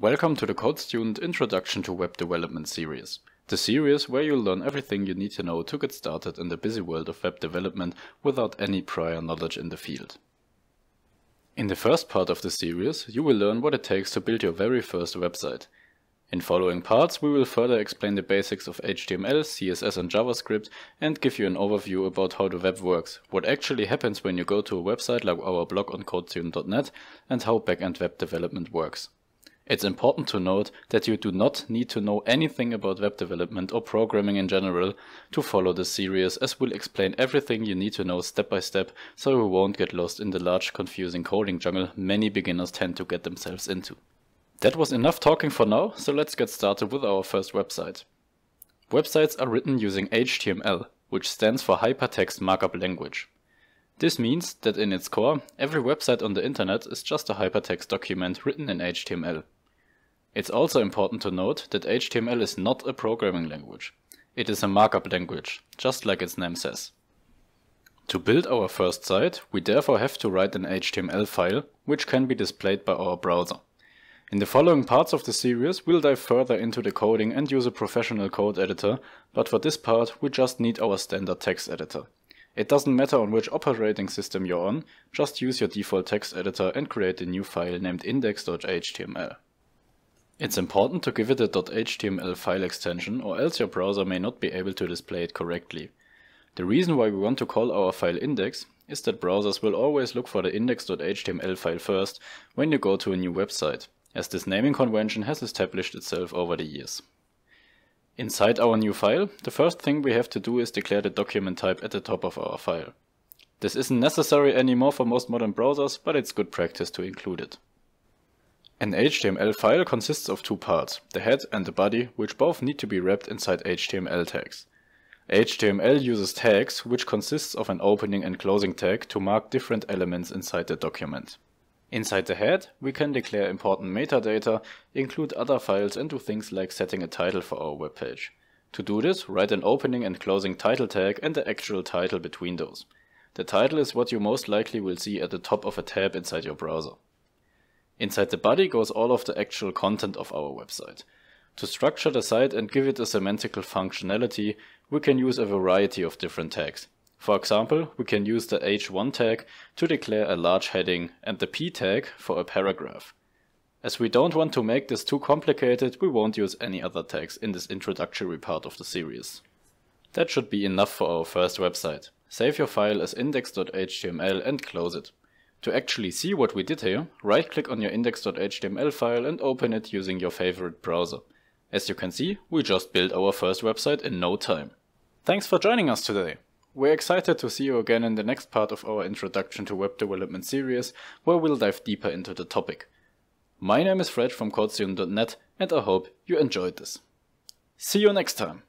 Welcome to the Code Student Introduction to Web Development series, the series where you'll learn everything you need to know to get started in the busy world of web development without any prior knowledge in the field. In the first part of the series, you will learn what it takes to build your very first website. In following parts, we will further explain the basics of HTML, CSS and JavaScript and give you an overview about how the web works, what actually happens when you go to a website like our blog on codestudent.net and how backend web development works. It's important to note that you do not need to know anything about web development or programming in general to follow this series as we'll explain everything you need to know step by step so you won't get lost in the large confusing coding jungle many beginners tend to get themselves into. That was enough talking for now, so let's get started with our first website. Websites are written using HTML, which stands for Hypertext Markup Language. This means that in its core, every website on the internet is just a hypertext document written in HTML. It's also important to note that HTML is not a programming language. It is a markup language, just like its name says. To build our first site, we therefore have to write an HTML file, which can be displayed by our browser. In the following parts of the series, we'll dive further into the coding and use a professional code editor, but for this part, we just need our standard text editor. It doesn't matter on which operating system you're on, just use your default text editor and create a new file named index.html. It's important to give it a .html file extension or else your browser may not be able to display it correctly. The reason why we want to call our file index is that browsers will always look for the index.html file first when you go to a new website, as this naming convention has established itself over the years. Inside our new file, the first thing we have to do is declare the document type at the top of our file. This isn't necessary anymore for most modern browsers, but it's good practice to include it. An HTML file consists of two parts, the head and the body, which both need to be wrapped inside HTML tags. HTML uses tags, which consists of an opening and closing tag to mark different elements inside the document. Inside the head, we can declare important metadata, include other files and do things like setting a title for our webpage. To do this, write an opening and closing title tag and the actual title between those. The title is what you most likely will see at the top of a tab inside your browser. Inside the body goes all of the actual content of our website. To structure the site and give it a semantical functionality, we can use a variety of different tags. For example, we can use the h1 tag to declare a large heading and the p tag for a paragraph. As we don't want to make this too complicated, we won't use any other tags in this introductory part of the series. That should be enough for our first website. Save your file as index.html and close it. To actually see what we did here, right-click on your index.html file and open it using your favorite browser. As you can see, we just built our first website in no time. Thanks for joining us today! We're excited to see you again in the next part of our Introduction to Web Development series, where we'll dive deeper into the topic. My name is Fred from CodeStream.net and I hope you enjoyed this. See you next time!